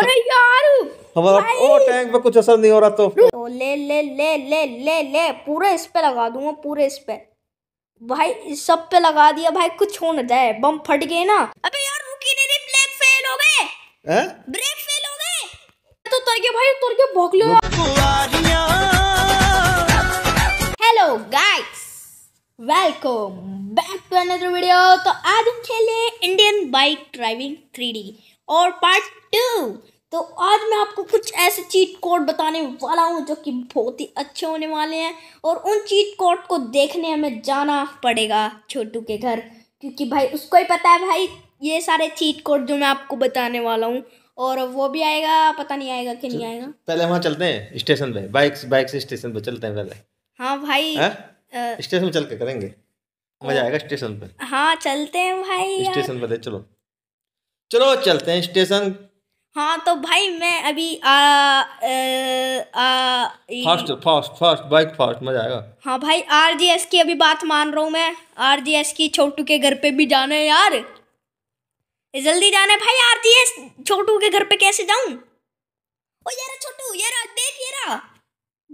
अरे यार ओ टैंक पे कुछ असर नहीं हो रहा तो।, तो, ले ले ले ले ले ले पूरे इस पे लगा दूंगा पूरे इस पे भाई इस सब पे लगा दिया भाई कुछ हो ना जाए बम फट गए ना अबे यार रुकी नहीं ब्रेक फेल हो गए ब्रेक फेल हो गए तो तर के भाई तर के भोग लो hello guys welcome back to another video तो आज हम खेले इंडियन बाइक ड्राइविंग 3D और पार्ट टू तो आज मैं आपको कुछ ऐसे चीट कोड बताने वाला हूँ जो कि बहुत ही अच्छे होने वाले हैं और उन चीट कोड को देखने हमें जाना पड़ेगा छोटू के घर क्योंकि भाई उसको ही पता है भाई ये सारे चीट कोड जो मैं आपको बताने वाला हूँ और वो भी आएगा पता नहीं आएगा कि नहीं आएगा पहले वहाँ चलते हैं स्टेशन पे बाइक बाइक से स्टेशन पे चलते हैं पहले हाँ भाई स्टेशन चल के करेंगे मजा आएगा स्टेशन पे हाँ चलते हैं भाई स्टेशन पे चलो चलो चलते हैं स्टेशन हाँ तो भाई मैं अभी fast fast fast bike fast मजा आएगा हाँ भाई आर जी एस की अभी बात मान रहा हूँ मैं आर जी एस की छोटू के घर पे भी जाना है यार जल्दी जाना है भाई आर जी एस छोटू के घर पे कैसे जाऊँ ओ यार छोटू यार देख यार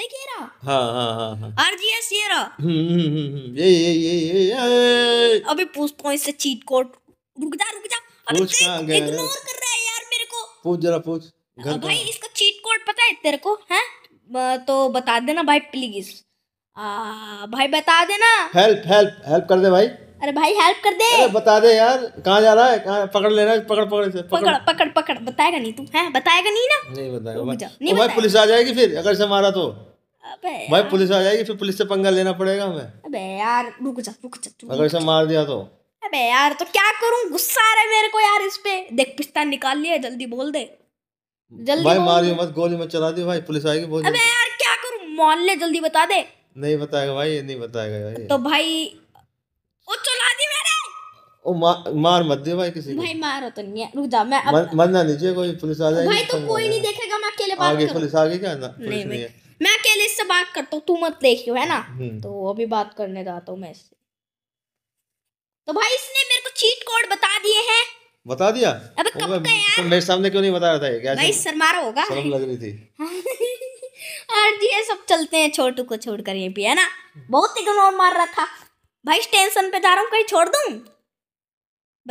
देखिए रहा हाँ हाँ हाँ हाँ आरजीएस ये रहा हम्म, हम्म, हम्म, ये ये ये ये अभी पूछता हूँ इससे चीट कोड रुक जा रुक जा पूछ कहां गया इग्नोर कर रहा है यार मेरे को पूछ जरा पूछ घर पे भाई इसका चीट कोड पता है तेरे को हैं तो बता देना भाई प्लीज आ, भाई बता देना हेल्प हेल्प हेल्प कर दे भाई अरे भाई हेल्प कर दे अरे बता दे यार कहाँ जा रहा है कहाँ पकड़ लेना पकड़ पकड़ से पकड़ पकड़ पकड़, पकड़ बताएगा नहीं तू है बताएगा नहीं ना नहीं बताएगा भाई, नहीं भाई पुलिस आ जाएगी फिर अगर से मारा तो भाई पुलिस आ जाएगी फिर पुलिस से पंगा लेना पड़ेगा हमें अबे यार रुक जा रुक जा अगर से मार दिया तो अबे यार तो क्या करूं गुस्सा आ रहा है मेरे को यार इस पे देख पिस्तान निकाल लिया जल्दी बोल दे जल्दी भाई मारियो मत गोली मत चला दे भाई पुलिस आएगी बहुत अबे यार क्या करूं मान ले जल्दी बता दे नहीं बताएगा भाई ये नहीं बताएगा भाई तो भाई ओ चला दी मेरे ओ मा, मार मत दे भाई किसी को भाई मारो तो नहीं रुक जा मैं अब मर, मरना नीचे कोई पुलिस आ जाएगी भाई तो, तो कोई नहीं देखेगा मैं अकेले बात आगे पुलिस आ गई क्या ना नहीं मैं अकेले इससे बात करता हूं तू मत देखियो है ना हम्म। तो अभी बात करने जाता हूं मैं इससे तो भाई इसने मेरे को चीट कोड बता दिए हैं बता दिया अबे कब तो का यार तो मेरे सामने क्यों नहीं बता रहा था ये क्या भाई शर्मा रहा होगा शर्म लग रही थी और जी ये सब चलते हैं छोटू को छोड़कर ये भी है ना बहुत इग्नोर मार रहा था भाई स्टेशन पे जा रहा हूं कहीं छोड़ दूं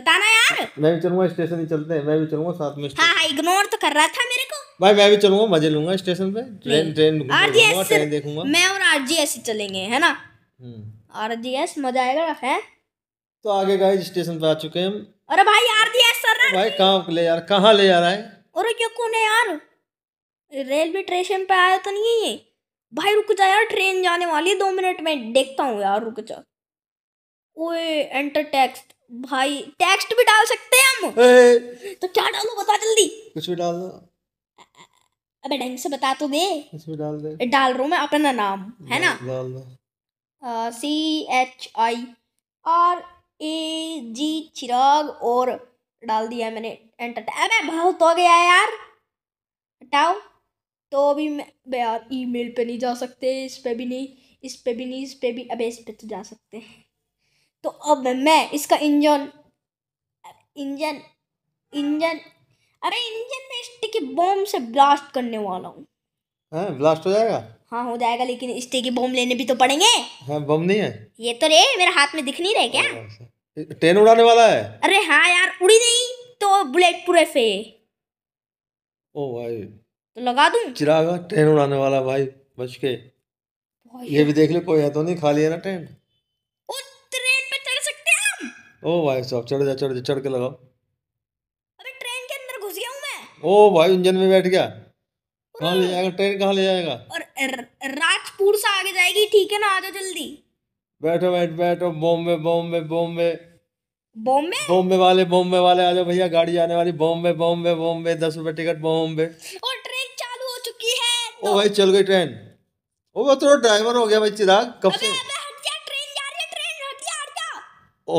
बताना यार मैं भी चलूंगा स्टेशन ही चलते हैं मैं भी चलूंगा साथ में हां हां इग्नोर तो कर रहा था मेरे को भाई मैं भी चलूंगा मजे लूंगा स्टेशन पे ट्रेन ट्रेन ट्रेन देखूंगा मैं और आरजीएस चलेंगे है ना हम्म आरजीएस मजा आएगा है तो आगे गाइस स्टेशन पे आ चुके हैं अरे भाई आरडीएस सर भाई कहां ले यार कहां ले जा रहा है अरे क्यों कौन है यार रेलवे स्टेशन पे आया तो नहीं है ये भाई रुक जा यार ट्रेन जाने वाली है दो मिनट में देखता हूँ यार रुक जा ओए एंटर टेक्स्ट भाई टेक्स्ट भी डाल सकते हैं हम तो क्या डालो बता जल्दी कुछ भी डाल दो अबे ढंग से बता तो दे कुछ भी डाल दे डाल रहा हूँ मैं अपना नाम है ना डाल दो C H I R A जी चिराग और डाल दिया मैंने एंटर अबे बहुत हो गया यार हटाओ तो अभी मैं यार ईमेल पे नहीं जा सकते इस पे भी नहीं इस पे भी नहीं इस पे भी अबे इस पे तो जा सकते हैं तो अब मैं इसका इंजन इंजन इंजन अरे इंजन में स्टिकी बॉम्ब से ब्लास्ट करने वाला हूँ ब्लास्ट हाँ, हो जाएगा हाँ हो जाएगा लेकिन स्टे के बम लेने भी तो पड़ेंगे हाँ बम नहीं है ये तो रे मेरे हाथ में दिख नहीं रहे क्या हाँ, अच्छा। ट्रेन उड़ाने वाला है अरे हाँ यार उड़ी नहीं तो बुलेट पूरे फे ओ भाई तो लगा दू चिराग ट्रेन उड़ाने वाला भाई बच के ये भी देख लो कोई है तो नहीं खाली है ना ट्रेन ओ ट्रेन पे चढ़ सकते हैं ओ भाई साहब चढ़ जा चढ़ जा चढ़ के लगाओ अबे ट्रेन के अंदर घुस गया हूं मैं ओ भाई इंजन में बैठ गया कहाँ ले जाएगा ट्रेन कहाँ ले जाएगा और राजपुर से आगे जाएगी ठीक है ना आ जाओ जल्दी बैठो बैठ बैठो बॉम्बे बॉम्बे बॉम्बे बॉम्बे बॉम्बे वाले बॉम्बे वाले आ जाओ भैया गाड़ी आने वाली बॉम्बे बॉम्बे बॉम्बे दस रुपए टिकट बॉम्बे और ट्रेन चालू हो चुकी है तो... ओ भाई चल गई ट्रेन ओ वो तो ड्राइवर हो गया भाई चिराग कब से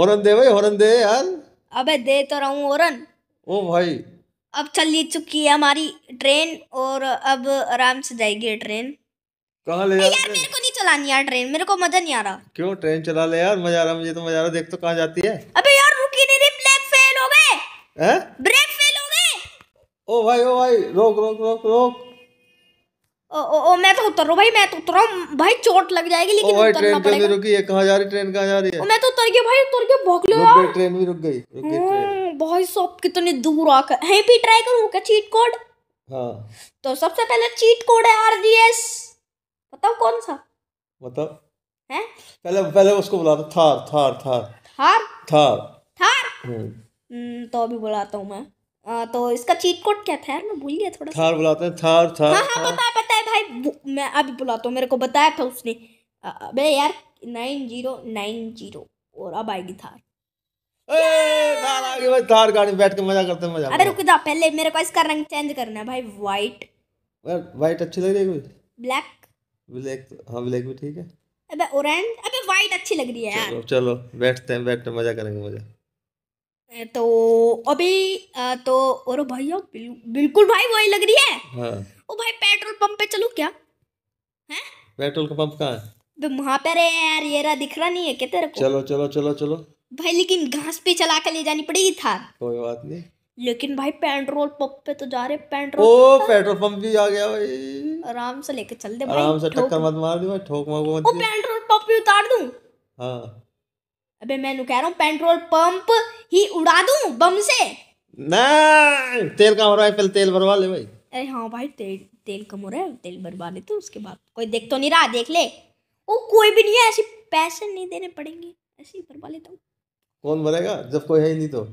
औरन दे भाई औरन दे यार अबे दे तो रहा हूँ औरन ओ भाई अब चल चुकी है हमारी ट्रेन और अब आराम से जाएगी ट्रेन कहा ले जा यार मेरे को नहीं चलानी यार ट्रेन मेरे को मजा नहीं आ रहा क्यों ट्रेन चला ले यार मजा आ रहा मुझे तो मजा आ रहा देख तो कहाँ जाती है अबे यार रुकी नहीं रही ब्रेक फेल हो गए हैं ब्रेक फेल हो गए ओ भाई ओ भाई रोक रोक रोक रोक ओ ओ, ओ मैं तो उतर रहा हूँ भाई मैं तो उतर रहा हूँ भाई चोट लग जाएगी लेकिन भाई, उतरना पड़ेगा रुकी है कहाँ जा रही ट्रेन कहाँ जा रही है मैं तो उतर गया भाई उतर गया भोग लो यार ट्रेन भी रुक गई हम्म, भाई सब कितने दूर आकर है भी ट्राई करूँ क्या चीट कोड हाँ तो सबसे पहले चीट कोड है आर जी एस बताओ कौन सा बताओ हैं पहले पहले उसको बुला था थार थार थार थार थार थार हम्म, हम्म तो अभी बुलाता हूँ मैं आ, तो इसका चीट कोड क्या था यार मैं भूल गया थोड़ा थार बुलाते हैं थार थार हाँ हाँ पता है पता है भाई मैं अभी बुलाता हूँ मेरे को बताया था उसने अबे यार नाइन जीरो नाइन जीरो और अब आएगी थार ए, थार गाड़ी बैठ के मजा करते मजा अरे रुक जा पहले मेरे को इसका रंग चेंज करना है भाई वाइट वाइट अच्छी लग रही है ब्लैक ब्लैक हाँ ब्लैक भी ठीक है अबे ऑरेंज अबे वाइट अच्छी लग रही है यार चलो चलो बैठते हैं बैठते हैं मजा करेंगे मजा तो अभी तो और भैया बिल्कुल भाई वही लग रही है हाँ ओ भाई पेट्रोल पंप पे चलो क्या हैं पेट्रोल का पंप कहाँ है तो वहाँ पे रे यार ये रहा दिख रहा नहीं है क्या रखो चलो चलो चलो चलो भाई लेकिन घास पे चला के ले जानी पड़ेगी थार कोई बात नहीं लेकिन भाई पेट्रोल पंप पे तो जा रहे पेट्रोल ओ पेट्रोल पंप भी आ गया भाई आराम से लेके चल दे आराम से टक्कर मत मार दे भाई ठोक मत मत ओ पेट्रोल पंप भी उतार दूं हां अबे मैं कह रहा हूं पेट्रोल पंप ही उड़ा दूं बम से नहीं तेल का हो रहा है पहले तेल भरवा ले भाई अरे हाँ भाई तेल तेल कम हो रहा है तेल भरवा ले तो उसके बाद कोई देख तो नहीं रहा देख ले ओ कोई भी नहीं है ऐसे पैसे नहीं देने पड़ेंगे ऐसे ही भरवा लेता हूँ कौन भरेगा जब कोई है ही नहीं तो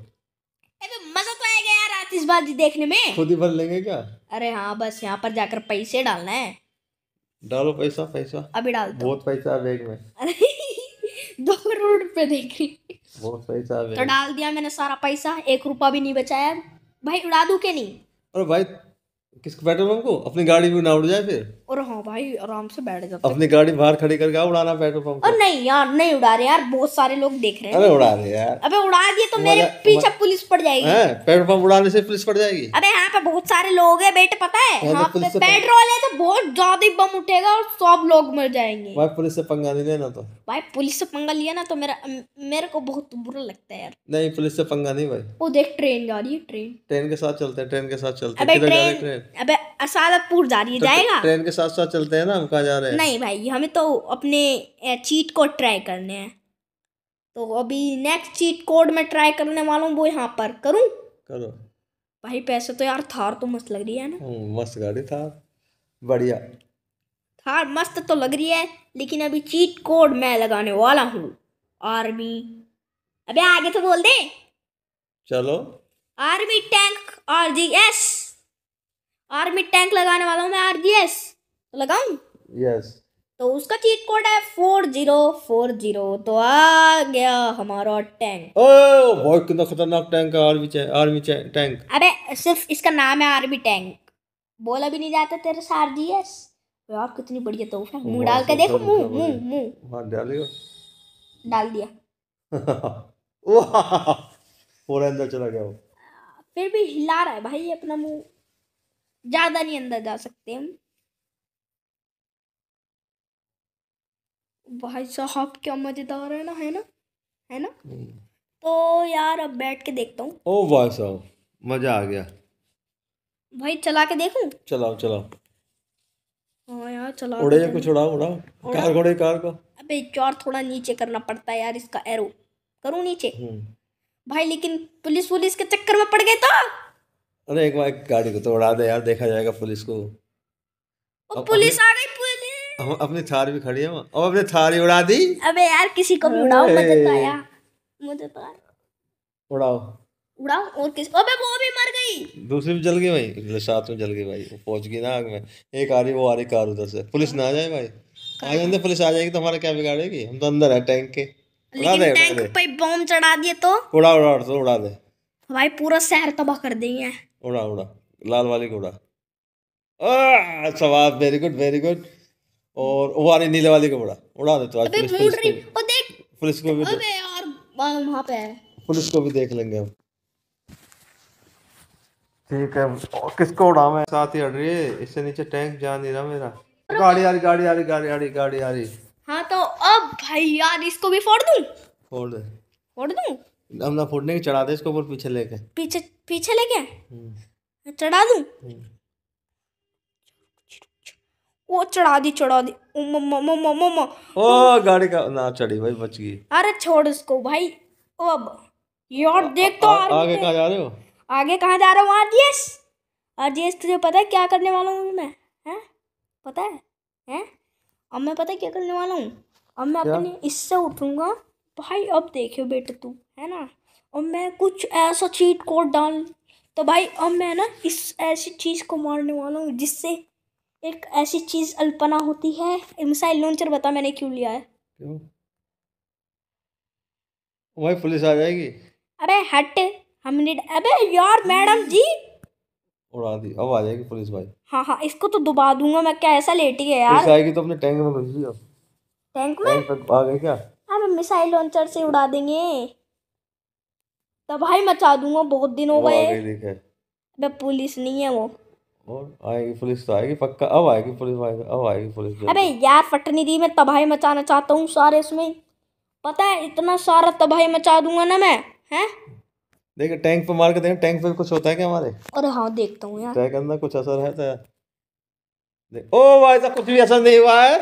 तीसबाजी देखने में खुद ही भर लेंगे क्या अरे हाँ बस यहाँ पर जाकर पैसे डालना है डालो पैसा पैसा अभी डाल बहुत पैसा बैग में अरे दो करोड़ रुपए देख रही बहुत पैसा तो डाल दिया मैंने सारा पैसा एक रुपया भी नहीं बचाया भाई उड़ा दू के नहीं अरे भाई किसको पेट्रोल पंप को अपनी गाड़ी में ना उड़ जाए फिर और हाँ भाई आराम से बैठ जाते अपनी गाड़ी बाहर खड़ी करके उड़ाना पेट्रोल पंप और नहीं यार नहीं उड़ा रहे यार बहुत सारे लोग देख रहे हैं अबे उड़ा रहे यार अबे उड़ा दिए तो मेरे पीछे पुलिस पड़ जाएगी पेट्रोल पंप उड़ाने से पुलिस पड़ जाएगी अबे यहाँ पे बहुत सारे लोग है बेटे पता है पेट्रोल है तो बहुत ज्यादा बम उठेगा और सब लोग मर जाएंगे भाई पुलिस से पंगा नहीं लेना तो भाई पुलिस से पंगा लिया ना तो मेरा मेरे को बहुत बुरा लगता है यार नहीं पुलिस से पंगा नहीं भाई वो देख ट्रेन जा रही है ट्रेन ट्रेन के साथ चलते हैं ट्रेन के साथ चलते हैं ट्रेन अबे असादतपुर जा रही है तो जाएगा ट्रेन के साथ साथ चलते हैं ना हम कहाँ जा रहे हैं नहीं भाई हमें तो अपने चीट कोड ट्राई करने हैं तो अभी नेक्स्ट चीट कोड में ट्राई करने वाला हूँ वो यहाँ पर करूँ करो भाई पैसे तो यार थार तो मस्त लग रही है ना हम्म, मस्त गाड़ी था बढ़िया थार मस्त तो लग रही है लेकिन अभी चीट कोड मैं लगाने वाला हूँ आर्मी अबे आगे तो बोल दे चलो army tank R G S army tank लगाने वाला हूँ मैं आरजीएस तो लगाऊ yes. तो उसका चीट कोड है फोर जीरो फोर जीरो तो आ गया हमारा टैंक बहुत कितना खतरनाक टैंक है आर्मी आर्मी टैंक अरे सिर्फ इसका नाम है आर्मी टैंक बोला भी नहीं जाता तेरे से आरजीएस आप कितनी बढ़िया तो है मुंह डाल के देखो मुंह मुंह मुंह हां डाल दिया वाह और अंदर चला गया वो फिर भी हिला रहा है भाई अपना मुंह ज़्यादा नहीं अंदर जा सकते हम भाई साहब क्या मज़ेदार है ना है ना है ना हम्म। तो यार अब बैठ के देखता हूँ ओ भाई साहब मज़ा आ गया भाई चला के देखूँ चलाओ चलाओ हाँ यार चलाओ उड़े कुछ उड़ा उड़ा कार घोड़े कार को अबे चार थोड़ा नीचे करना पड़ता है यार इसका एरो करूं नीचे हम्म। भाई लेकिन पुलिस पुलिस के चक्कर में पड़ गए तो अरे एक बार एक गाड़ी को तो उड़ा दे यार देखा जाएगा पुलिस को पुलिस आ रही पुलिस हम अपनी थार भी खड़ी है अब अपनी थार ही उड़ा दी अबे यार किसी को भी उड़ाओ मदद आया मुझे पता तो उड़ाओ उड़ाओ और किस अबे वो भी मर गई दूसरी भी जल गई भाई साथ में जल गई भाई पहुंच गई ना आग में एक आ रही वो आ रही कार उधर से पुलिस ना आ जाए भाई आ जाए पुलिस आ जाएगी तो हमारा क्या बिगाड़ेगी हम तो अंदर है टैंक के उड़ा दे टैंक पे बम चढ़ा दिए तो उड़ा उड़ा तो उड़ा दे भाई पूरा शहर तबाह कर देंगे उड़ा उड़ा लाल वाली को उड़ा बात वेरी गुड वेरी गुड और वो उबारे नीले वाले को उड़ा उड़ा दे तो आज पुलिस पुलिस को देख पुलिस को भी अबे यार वहां पे है पुलिस को भी देख लेंगे हम ठीक है किसको उड़ा मैं साथ ही अड़ रही है इससे नीचे टैंक जा नहीं रहा मेरा गाड़ी आ रही गाड़ी आ रही गाड़ी आ रही गाड़ी आ रही हाँ तो अब भाई यार इसको भी फोड़ दूं फोड़ दे फोड़ दूं हम ना फोड़ने के चढ़ा दे इसके ऊपर पीछे लेके पीछे पीछे लेके हम्म। चढ़ा दूं वो हम्म। चढ़ा दी चढ़ा दी ओ गाड़ी का ना चढ़ी भाई बच गई अरे छोड़ उसको भाई ओ अब यार देख तो आगे कहाँ जा रहे हो आगे कहाँ जा रहे हो रहा हूँ आरजीएस आरजीएस तुझे पता है क्या करने वाला हूँ मैं हैं पता है हैं अब मैं पता है क्या करने वाला हूँ अब मैं अपने इससे उठूंगा भाई अब देखियो बेटा तू है ना और मैं कुछ ऐसा चीट कोड डाल तो भाई अब मैं ना इस ऐसी चीज़ को मारने वाला हूँ जिससे एक ऐसी चीज़ अल्पना होती है मिसाइल लॉन्चर बता मैंने क्यों लिया है क्यों वही पुलिस आ जाएगी अरे हट हमने अबे यार मैडम जी उड़ा दी अब आ जाएगी पुलिस भाई हाँ हाँ इसको तो दुबा दूंगा मैं क्या ऐसा लेटी है यार आएगी तो अपने टैंक में घुस गई टैंक में आ गए क्या अरे मिसाइल लॉन्चर से उड़ा देंगे तबाही मचा दूंगा बहुत दिन हो गए गई पुलिस नहीं है वो आएगी पुलिस तो आएगी पक्का अब आएगी पुलिस अब आएगी पुलिस अबे यार फटनी दी मैं तबाही मचाना चाहता हूँ सारे इसमें पता है इतना सारा तबाही मचा दूंगा ना मैं हैं देख टैंक पे मार के देख टैंक पे कुछ होता है क्या हमारे अरे हाँ देखता हूँ यार टैंक अंदर कुछ असर है तो ओ भाई साहब कुछ भी असर नहीं हुआ है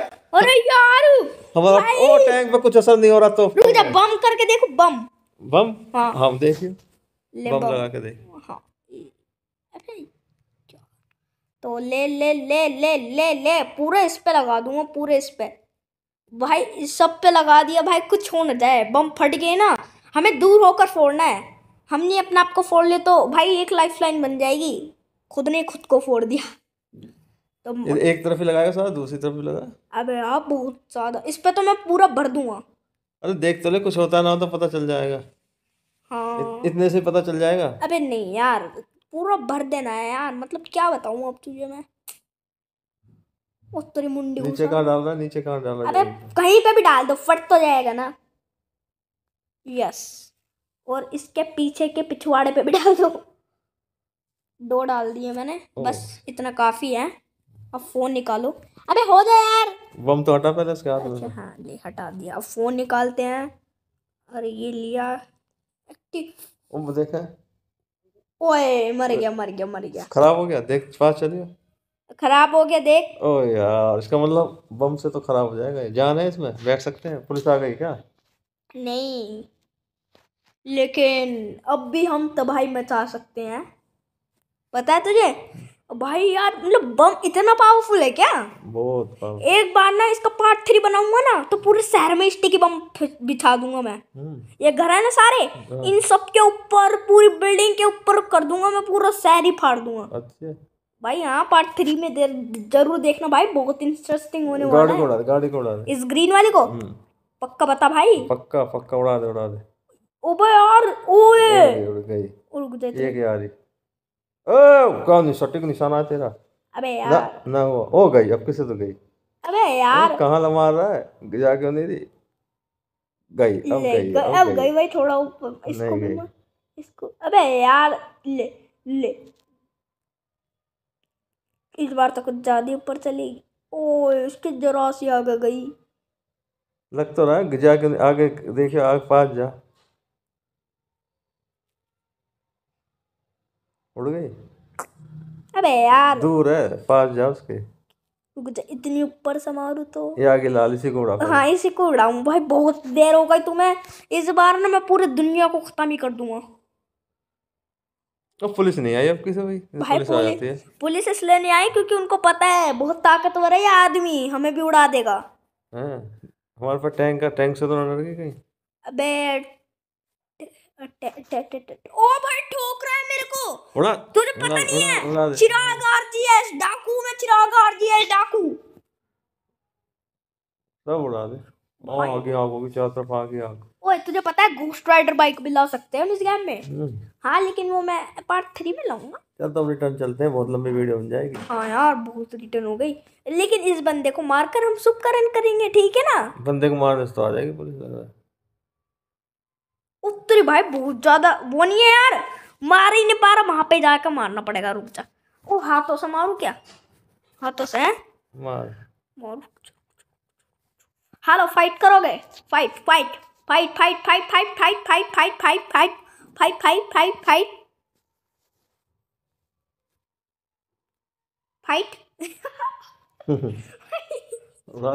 अरे यार हमारा ओ टैंक पे कुछ असर नहीं हो रहा तो रुक जा बम करके देखो बम बम हाँ। हाँ, हम देखिए बम लगा के देखिए हाँ। तो ले ले ले ले ले ले पूरे इस पे लगा दूंगा पूरे इस पे भाई इस सब पे लगा दिया भाई कुछ हो ना जाए बम फट गए ना हमें दूर होकर फोड़ना है हमने अपने आप को फोड़ लिया तो भाई एक लाइफ लाइन बन जाएगी खुद ने खुद को फोड़ दिया तो एक तरफ ही लगाएगा सारा दूसरी तरफ भी लगा अबे आप बहुत ज़्यादा इस पे तो मैं पूरा भर दूंगा अरे देख तो ले कुछ होता ना हो तो पता चल जाएगा हाँ इतने से पता चल जाएगा अबे नहीं यार पूरा भर देना है यार मतलब क्या बताऊँ अब तुझे मैं उत्तरी मुंडी नीचे कहाँ डाल रहा नीचे कहाँ डाल रहा अबे कहीं पे भी डाल दो फट तो जाएगा ना यस और इसके पीछे के पिछवाड़े पे भी डाल दो दो डाल दिए मैंने बस इतना काफ़ी है अब फ़ोन निकालो अबे हो जाए यार बम तो हटा पहले इसके हाथ में अच्छा, हाँ ले हटा दिया अब फ़ोन निकालते हैं और ये लिया एक्टिव देखा ओए मर गया मर गया मर गया खराब हो गया देख पास चलिए खराब हो गया देख ओ यार इसका मतलब बम से तो खराब हो जाएगा जान है इसमें बैठ सकते हैं पुलिस आ गई क्या नहीं लेकिन अब भी हम तबाही मचा सकते हैं पता है तुझे भाई यार मतलब बम इतना पावरफुल है क्या बहुत पावरफुल एक बार ना इसका पार्ट थ्री बनाऊंगा ना तो पूरे शहर में स्टिकी बम बिछा दूंगा मैं हम्म। ये घर है ना सारे हाँ। इन सब के ऊपर पूरी बिल्डिंग के ऊपर कर दूंगा मैं पूरा शहर ही फाड़ दूंगा अच्छा भाई हाँ पार्ट थ्री में देर जरूर देखना भाई बहुत इंटरेस्टिंग होने वाला है गाड़ी उड़ा दे इस ग्रीन वाले को हम्म। पक्का बता भाई पक्का पक्का उड़ा दे उड़ा दे ओ भाई यार ओए उड़ गई उड़ गई ये क्या आ रही ओ कौन सटीक निशाना है तेरा अबे यार ना, ना हुआ ओ गई अब किसे तो गई अबे यार कहाँ लमा रहा है जा क्यों नहीं रही गई अब गई अब गई भाई थोड़ा ऊपर इसको इसको अबे यार ले ले इस बार तो कुछ ज्यादा ऊपर चलेगी ओ इसके जरा सी आगे गई लग तो रहा है जा के आगे देखे आग पास जा उड़ गए अबे यार दूर है पास जाओ उसके इतनी ऊपर से मारू तो ये आगे लाल इसी को उड़ा हाँ इसी को उड़ाऊ भाई बहुत देर हो गई तुम्हें इस बार ना मैं पूरी दुनिया को खत्म ही कर दूंगा तो पुलिस नहीं आई आपकी से भाई भाई पुलिस, पुलिस है पुलिस इसलिए नहीं आई क्योंकि उनको पता है बहुत ताकतवर है ये आदमी हमें भी उड़ा देगा हाँ, हमारे पास टैंक का टैंक से तो ना डर गई कहीं अबे ओ भाई ठोक रहा है उड़ा तुझे पता उड़ा, नहीं उड़ा, है चिराग आरजीएस डाकू में चिराग आरजीएस डाकू सब उड़ा दे आगे आग होगी चार तरफ आगे आग ओए तुझे पता है घोस्ट राइडर बाइक भी ला सकते हैं इस गेम में हाँ लेकिन वो मैं पार्ट थ्री में लाऊंगा चल तो रिटर्न चलते हैं बहुत लंबी वीडियो बन जाएगी हाँ यार बहुत रिटर्न हो गई लेकिन इस बंदे को मारकर हम सुपकरण करेंगे ठीक है ना बंदे को मारने तो आ जाएगी पुलिस लग रहा उत्तरी भाई बहुत ज्यादा वो नहीं है यार मार ही नहीं पा रहा वहां पे जाकर मारना पड़ेगा रुक जा ओ हाथों से मारू क्या हाथों से हेलो फाइट करोगे fight fight fight fight fight fight fight fight fight fight fight fight fight fight fight fight उड़ा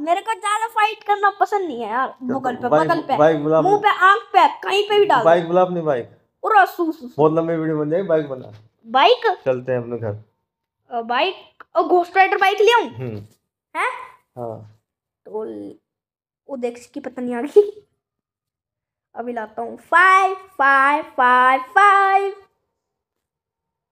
मेरे को ज्यादा फाइट करना पसंद नहीं है यार मुगल पे बगल पे मुंह पे आंख पे कहीं पे भी डाल बाइक बुला अपनी बाइक और बहुत लंबी वीडियो बन जाएगी बाइक बना बाइक चलते हैं अपने घर बाइक और घोस्ट राइडर बाइक ले आऊं हम्म। हैं हां तो वो देख सी की पता नहीं आ गई अभी लाता हूँ फाइव फाइव फाइव फाइव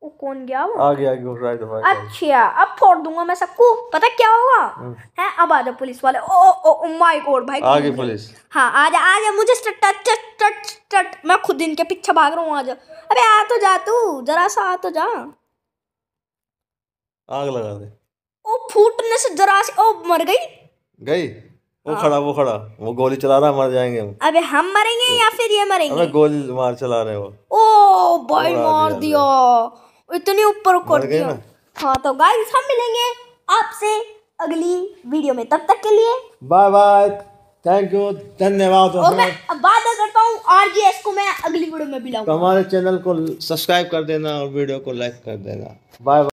वो कौन गया वो आ गया घोस्ट राइडर बाइक अच्छा अब फोड़ दूंगा मैं सबको पता क्या होगा हम्म। हैं अब आ जा पुलिस वाले ओ ओ, माय गॉड भाई आ गई पुलिस हां आ जा आ जा मुझे टच टट चट मैं खुद इनके पीछे भाग रहा हूँ आज अबे आ तो जा तू जरा सा आ तो जा आग लगा दे ओ फूटने से जरा सी ओ मर गई गई वो हाँ। खड़ा वो खड़ा वो गोली चला रहा मर जाएंगे हम अबे हम मरेंगे या फिर ये मरेंगे अबे गोली मार चला रहे वो ओ भाई मार दिया इतनी ऊपर कर दिया हाँ तो गाइस हम मिलेंगे आपसे अगली वीडियो में तब तक के लिए बाय बाय थैंक यू धन्यवाद और मैं वादा करता हूँ आरजीएस को मैं अगली वीडियो में भी लाऊंगा हमारे चैनल को सब्सक्राइब कर देना और वीडियो को लाइक कर देना बाय